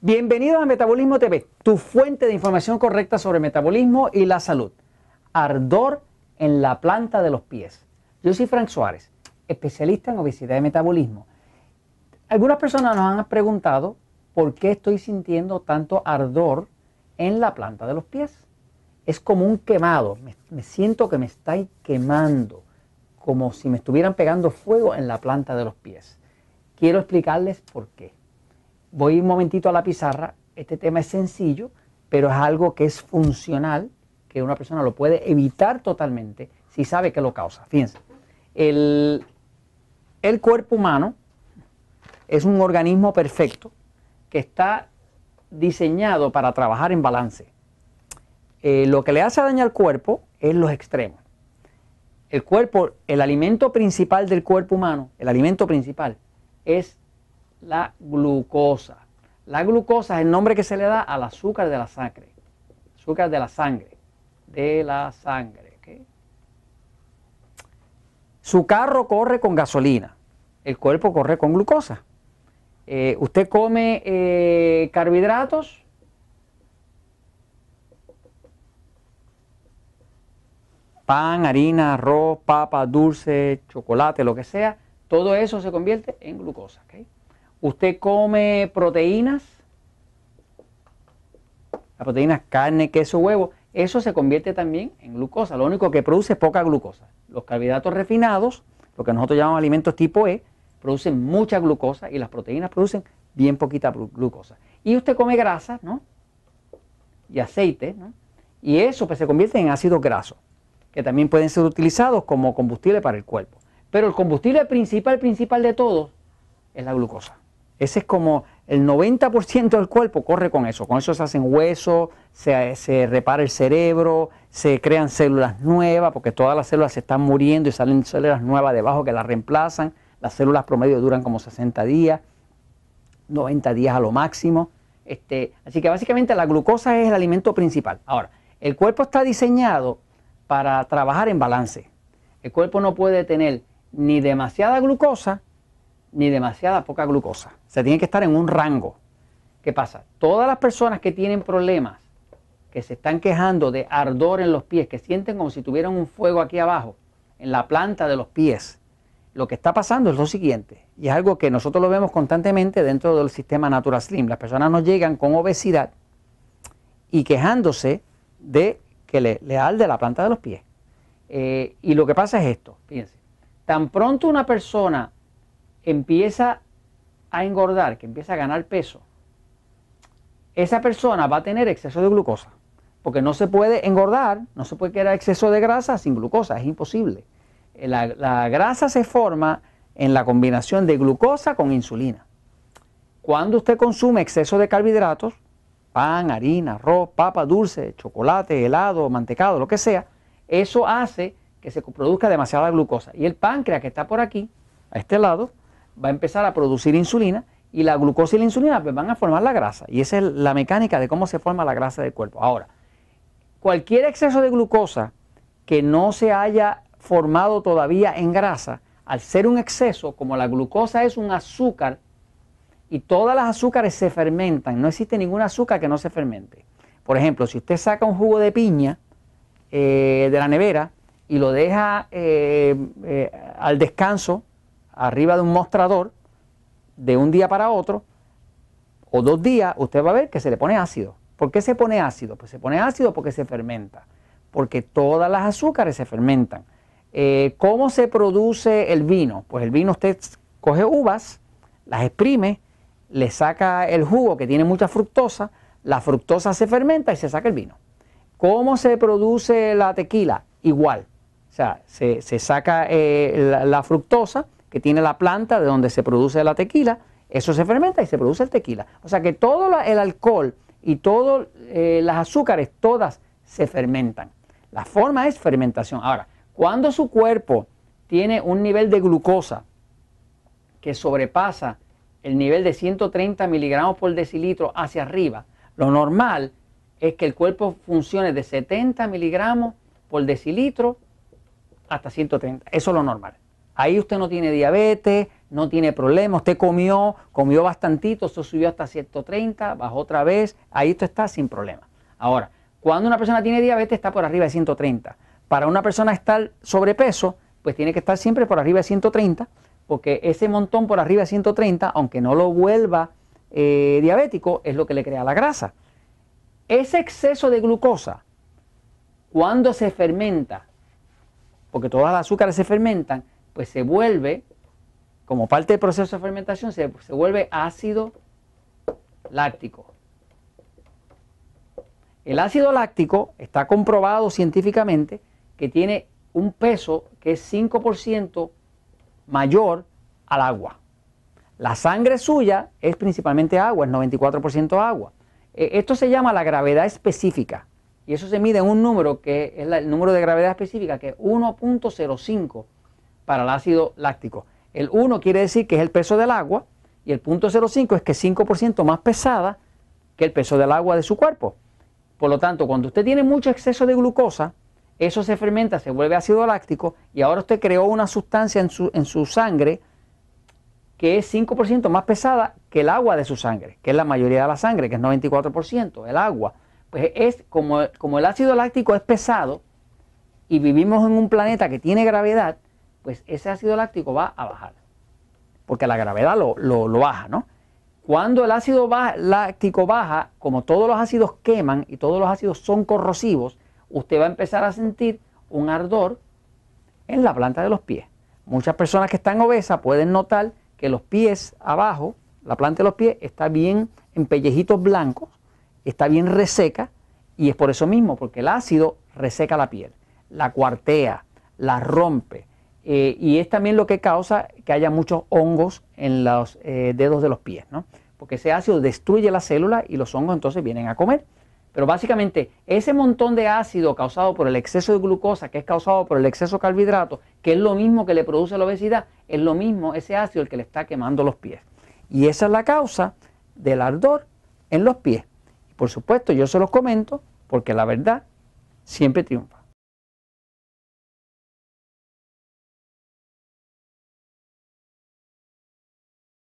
Bienvenidos a Metabolismo TV, tu fuente de información correcta sobre metabolismo y la salud. Ardor en la planta de los pies. Yo soy Frank Suárez, especialista en obesidad y metabolismo. Algunas personas nos han preguntado por qué estoy sintiendo tanto ardor en la planta de los pies. Es como un quemado, me, me siento que me estáis quemando, como si me estuvieran pegando fuego en la planta de los pies. Quiero explicarles por qué voy un momentito a la pizarra, este tema es sencillo, pero es algo que es funcional, que una persona lo puede evitar totalmente si sabe que lo causa. Fíjense, el, cuerpo humano es un organismo perfecto que está diseñado para trabajar en balance. Eh, lo que le hace daño al cuerpo es los extremos. El cuerpo, el alimento principal del cuerpo humano, el alimento principal, es la glucosa. La glucosa es el nombre que se le da al azúcar de la sangre. Azúcar de la sangre. De la sangre. Su carro corre con gasolina. El cuerpo corre con glucosa. Eh, ¿Usted come eh, carbohidratos? Pan, harina, arroz, papa, dulce, chocolate, lo que sea. Todo eso se convierte en glucosa. ¿Usted come proteínas? las proteínas carne, queso, huevo, eso se convierte también en glucosa. Lo único que produce es poca glucosa. Los carbohidratos refinados, lo que nosotros llamamos alimentos tipo E, producen mucha glucosa y las proteínas producen bien poquita glucosa. Y usted come grasa, ¿no? Y aceite, ¿no? Y eso pues, se convierte en ácidos grasos, que también pueden ser utilizados como combustible para el cuerpo. Pero el combustible principal, principal de todos, es la glucosa. Ese es como el 90% del cuerpo corre con eso. Con eso se hacen huesos, se, se, repara el cerebro, se crean células nuevas, porque todas las células se están muriendo y salen células nuevas debajo que las reemplazan. Las células promedio duran como 60 días, 90 días a lo máximo. Este, así que básicamente la glucosa es el alimento principal. Ahora, el cuerpo está diseñado para trabajar en balance. El cuerpo no puede tener ni demasiada glucosa ni demasiada poca glucosa. se tiene que estar en un rango. ¿Qué pasa? Todas las personas que tienen problemas, que se están quejando de ardor en los pies, que sienten como si tuvieran un fuego aquí abajo, en la planta de los pies, lo que está pasando es lo siguiente, y es algo que nosotros lo vemos constantemente dentro del sistema Natural Slim. Las personas nos llegan con obesidad y quejándose de que le, le arde la planta de los pies. Eh, y lo que pasa es esto, fíjense, tan pronto una persona empieza a engordar, que empieza a ganar peso, esa persona va a tener exceso de glucosa. Porque no se puede engordar, no se puede crear exceso de grasa sin glucosa, es imposible. La, grasa se forma en la combinación de glucosa con insulina. Cuando usted consume exceso de carbohidratos, pan, harina, arroz, papa, dulce, chocolate, helado, mantecado, lo que sea, eso hace que se produzca demasiada glucosa. Y el páncreas que está por aquí, a este lado, va a empezar a producir insulina y la glucosa y la insulina pues, van a formar la grasa. Y esa es la mecánica de cómo se forma la grasa del cuerpo. Ahora, cualquier exceso de glucosa que no se haya formado todavía en grasa, al ser un exceso, como la glucosa es un azúcar y todas las azúcares se fermentan, no existe ningún azúcar que no se fermente. Por ejemplo, si usted saca un jugo de piña eh, de la nevera y lo deja eh, eh, al descanso arriba de un mostrador de un día para otro o dos días, usted va a ver que se le pone ácido. ¿Por qué se pone ácido? Pues se pone ácido porque se fermenta, porque todas las azúcares se fermentan. Eh, ¿Cómo se produce el vino? Pues el vino usted coge uvas, las exprime, le saca el jugo que tiene mucha fructosa, la fructosa se fermenta y se saca el vino. ¿Cómo se produce la tequila? Igual. O sea, se, saca eh, la fructosa, que tiene la planta de donde se produce la tequila, eso se fermenta y se produce el tequila. O sea que todo el alcohol y todos los eh, las azúcares, todas se fermentan. La forma es fermentación. Ahora, cuando su cuerpo tiene un nivel de glucosa que sobrepasa el nivel de 130 miligramos por decilitro hacia arriba, lo normal es que el cuerpo funcione de 70 miligramos por decilitro hasta 130. Eso es lo normal. Ahí usted no tiene diabetes, no tiene problema, usted comió, comió bastantito, eso subió hasta 130, bajó otra vez, ahí usted está sin problema. Ahora, cuando una persona tiene diabetes está por arriba de 130. Para una persona estar sobrepeso, pues tiene que estar siempre por arriba de 130, porque ese montón por arriba de 130, aunque no lo vuelva eh, diabético, es lo que le crea la grasa. Ese exceso de glucosa, cuando se fermenta, porque todas las azúcares se fermentan, pues se vuelve, como parte del proceso de fermentación, se, vuelve ácido láctico. El ácido láctico está comprobado científicamente que tiene un peso que es 5% mayor al agua. La sangre suya es principalmente agua, es 94% agua. E, esto se llama la gravedad específica y eso se mide en un número que es el número de gravedad específica que es 1.05 para el ácido láctico. El 1 quiere decir que es el peso del agua y el punto 05 es que es 5% más pesada que el peso del agua de su cuerpo. Por lo tanto, cuando usted tiene mucho exceso de glucosa, eso se fermenta, se vuelve ácido láctico y ahora usted creó una sustancia en su, sangre que es 5% más pesada que el agua de su sangre, que es la mayoría de la sangre, que es 94%, el agua. Pues es como, como el ácido láctico es pesado y vivimos en un planeta que tiene gravedad, pues ese ácido láctico va a bajar, porque la gravedad lo, baja, ¿no? Cuando el ácido láctico baja, como todos los ácidos queman y todos los ácidos son corrosivos, usted va a empezar a sentir un ardor en la planta de los pies. Muchas personas que están obesas pueden notar que los pies abajo, la planta de los pies, está bien en pellejitos blancos, está bien reseca y es por eso mismo, porque el ácido reseca la piel, la cuartea, la rompe, eh, y es también lo que causa que haya muchos hongos en los eh, dedos de los pies, ¿no? porque ese ácido destruye la célula y los hongos entonces vienen a comer. Pero básicamente ese montón de ácido causado por el exceso de glucosa, que es causado por el exceso de carbohidratos, que es lo mismo que le produce la obesidad, es lo mismo ese ácido el que le está quemando los pies. Y esa es la causa del ardor en los pies. Y por supuesto, yo se los comento porque la verdad siempre triunfa.